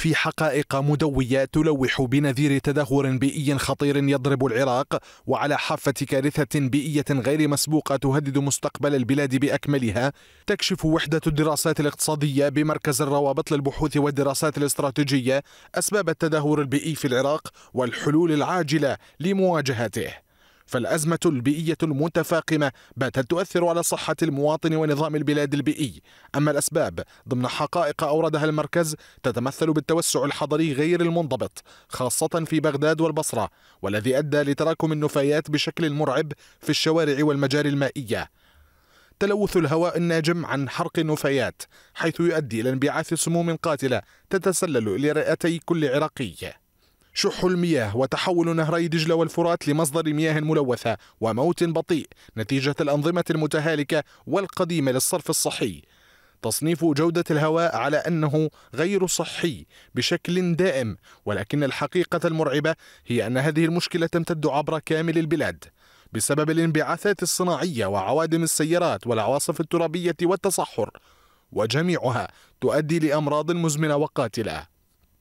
في حقائق مدوية تلوح بنذير تدهور بيئي خطير يضرب العراق وعلى حافة كارثة بيئية غير مسبوقة تهدد مستقبل البلاد بأكملها تكشف وحدة الدراسات الاقتصادية بمركز الروابط للبحوث والدراسات الاستراتيجية أسباب التدهور البيئي في العراق والحلول العاجلة لمواجهته فالأزمة البيئية المتفاقمة باتت تؤثر على صحة المواطن ونظام البلاد البيئي أما الأسباب ضمن حقائق أوردها المركز تتمثل بالتوسع الحضري غير المنضبط خاصة في بغداد والبصرة والذي أدى لتراكم النفايات بشكل مرعب في الشوارع والمجاري المائية تلوث الهواء الناجم عن حرق النفايات حيث يؤدي إلى انبعاث سموم قاتلة تتسلل إلى رئتي كل عراقي شح المياه وتحول نهري دجلة والفرات لمصدر مياه ملوثة وموت بطيء نتيجة الأنظمة المتهالكة والقديمة للصرف الصحي تصنيف جودة الهواء على أنه غير صحي بشكل دائم ولكن الحقيقة المرعبة هي أن هذه المشكلة تمتد عبر كامل البلاد بسبب الانبعاثات الصناعية وعوادم السيارات والعواصف الترابية والتصحر وجميعها تؤدي لأمراض مزمنة وقاتلة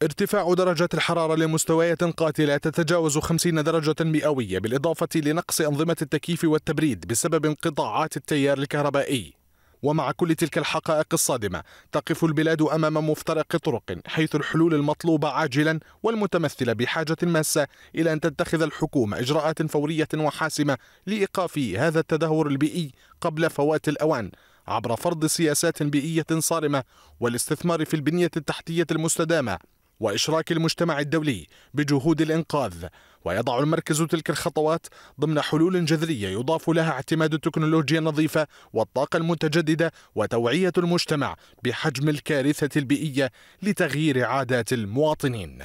ارتفاع درجة الحرارة لمستويات قاتلة تتجاوز 50 درجة مئوية بالإضافة لنقص أنظمة التكييف والتبريد بسبب انقطاعات التيار الكهربائي ومع كل تلك الحقائق الصادمة تقف البلاد أمام مفترق طرق حيث الحلول المطلوبة عاجلا والمتمثلة بحاجة ماسة إلى أن تتخذ الحكومة إجراءات فورية وحاسمة لإيقاف هذا التدهور البيئي قبل فوات الأوان عبر فرض سياسات بيئية صارمة والاستثمار في البنية التحتية المستدامة وإشراك المجتمع الدولي بجهود الإنقاذ ويضع المركز تلك الخطوات ضمن حلول جذرية يضاف لها اعتماد التكنولوجيا النظيفة والطاقة المتجددة وتوعية المجتمع بحجم الكارثة البيئية لتغيير عادات المواطنين